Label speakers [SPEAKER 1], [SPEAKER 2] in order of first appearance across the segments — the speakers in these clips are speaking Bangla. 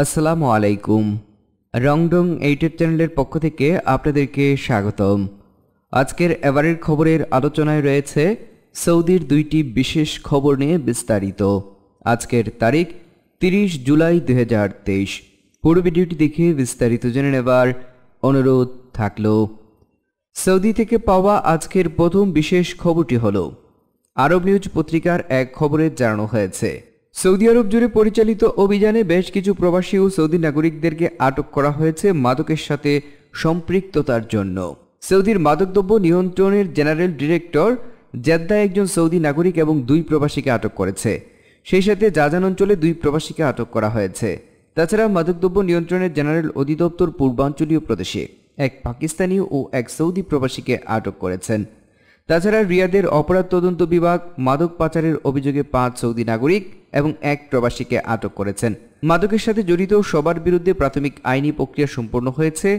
[SPEAKER 1] আসসালামু আলাইকুম রংডং এইটের চ্যানেলের পক্ষ থেকে আপনাদেরকে স্বাগতম আজকের এবারের খবরের আলোচনায় রয়েছে সৌদির দুইটি বিশেষ খবর নিয়ে বিস্তারিত আজকের তারিখ তিরিশ জুলাই দু হাজার তেইশ পুরো ভিডিওটি দেখে বিস্তারিত জেনে নেবার অনুরোধ থাকল সৌদি থেকে পাওয়া আজকের প্রথম বিশেষ খবরটি হল আরব নিউজ পত্রিকার এক খবরে জানানো হয়েছে সৌদি আরব জুড়ে পরিচালিত অভিযানে বেশ কিছু প্রবাসী ও সৌদি নাগরিকদেরকে আটক করা হয়েছে মাদকের সাথে সম্পৃক্ততার জন্য সৌদির মাদকদ্রব্য নিয়ন্ত্রণের জেনারেল ডিরেক্টর জেদ্দা একজন সৌদি নাগরিক এবং দুই প্রবাসীকে আটক করেছে সেই সাথে জাজান অঞ্চলে দুই প্রবাসীকে আটক করা হয়েছে তাছাড়া মাদকদ্রব্য নিয়ন্ত্রণের জেনারেল অধিদপ্তর পূর্বাঞ্চলীয় প্রদেশে এক পাকিস্তানি ও এক সৌদি প্রবাসীকে আটক করেছেন তাছাড়া রিয়াদের অপরাধ তদন্ত বিভাগ মাদক পাচারের অভিযোগে পাঁচ সৌদি নাগরিক এবং এক প্রবাসীকে আটক করেছেন মাদকের সাথে জড়িত সবার বিরুদ্ধে প্রাথমিক আইনি প্রক্রিয়া সম্পন্ন হয়েছে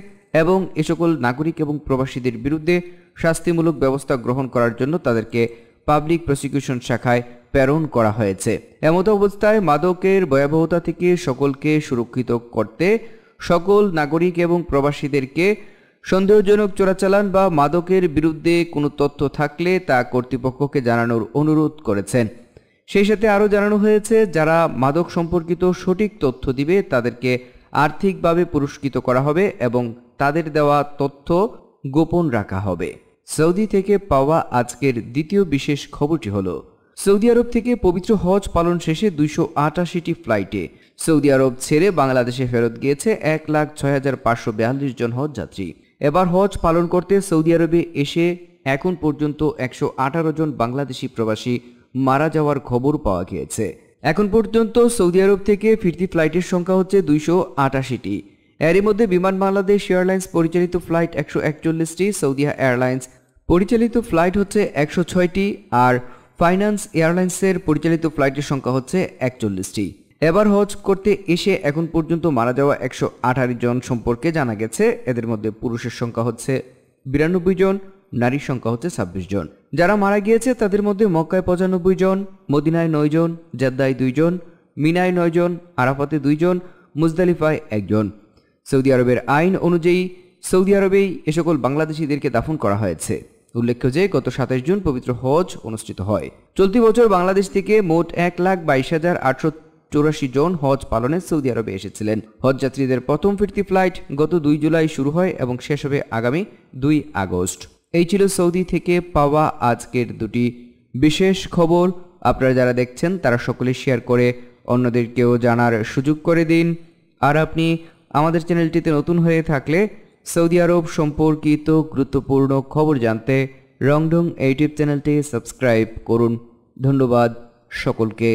[SPEAKER 1] এবং এ সকল নাগরিক এবং প্রবাসীদের বিরুদ্ধে শাস্তিমূলক ব্যবস্থা গ্রহণ করার জন্য তাদেরকে পাবলিক প্রসিকিউশন শাখায় প্রেরণ করা হয়েছে এমত অবস্থায় মাদকের ভয়াবহতা থেকে সকলকে সুরক্ষিত করতে সকল নাগরিক এবং প্রবাসীদেরকে সন্দেহজনক চোরাচালান বা মাদকের বিরুদ্ধে কোনো তথ্য থাকলে তা কর্তৃপক্ষকে জানানোর অনুরোধ করেছেন সেই সাথে আরও জানানো হয়েছে যারা মাদক সম্পর্কিত সঠিক তথ্য দিবে তাদেরকে আর্থিকভাবে পুরস্কৃত করা হবে এবং তাদের দেওয়া তথ্য গোপন রাখা হবে সৌদি থেকে পাওয়া আজকের দ্বিতীয় বিশেষ খবরটি হল সৌদি আরব থেকে পবিত্র হজ পালন শেষে দুইশো আটাশিটি ফ্লাইটে সৌদি আরব ছেড়ে বাংলাদেশে ফেরত গিয়েছে এক লাখ ছয় হাজার পাঁচশো বিয়াল্লিশ জন হজ যাত্রী এবার হজ পালন করতে সৌদি আরবে এসে এখন পর্যন্ত একশো আঠারো জন বাংলাদেশি প্রবাসী মারা যাওয়ার খবর পাওয়া গিয়েছে এখন পর্যন্ত সৌদি আরব থেকে ফিরতি ফ্লাইটের সংখ্যা হচ্ছে দুইশো আটাশিটি এরই মধ্যে বিমান বাংলাদেশ এয়ারলাইন্স পরিচালিত ফ্লাইট একশো একচল্লিশটি সৌদিয়া এয়ারলাইন্স পরিচালিত ফ্লাইট হচ্ছে একশো ছয়টি আর ফাইন্যান্স এয়ারলাইন্সের পরিচালিত ফ্লাইটের সংখ্যা হচ্ছে একচল্লিশটি এবার হজ করতে এসে এখন পর্যন্ত মারা যাওয়া একশো জন সম্পর্কে জানা গেছে এদের মধ্যে পুরুষের সংখ্যা হচ্ছে বিরানব্বই জন নারীর সংখ্যা হচ্ছে ছাব্বিশ জন যারা মারা গিয়েছে তাদের মধ্যে মক্কায় পঁচানব্বই জন মদিনায় নয় জন জাদ্দায় দুইজন মিনায় নয় জন আরাফাতে দুইজন মুজদালিফায় একজন সৌদি আরবের আইন অনুযায়ী সৌদি আরবেই এ সকল বাংলাদেশিদেরকে দাফন করা হয়েছে উল্লেখ্য যে গত সাতাশ জুন পবিত্র হজ অনুষ্ঠিত হয় চলতি বছর বাংলাদেশ থেকে মোট এক লাখ বাইশ হাজার আটশো চৌরাশি জন হজ পালনে সৌদি আরবে এসেছিলেন হজযাত্রীদের প্রথম ফিরতি ফ্লাইট গত দুই জুলাই শুরু হয় এবং শেষ হবে আগামী দুই আগস্ট এই ছিল সৌদি থেকে পাওয়া আজকের দুটি বিশেষ খবর আপনারা যারা দেখছেন তারা সকলে শেয়ার করে অন্যদেরকেও জানার সুযোগ করে দিন আর আপনি আমাদের চ্যানেলটিতে নতুন হয়ে থাকলে সৌদি আরব সম্পর্কিত গুরুত্বপূর্ণ খবর জানতে রংডং ইউটিউব চ্যানেলটি সাবস্ক্রাইব করুন ধন্যবাদ সকলকে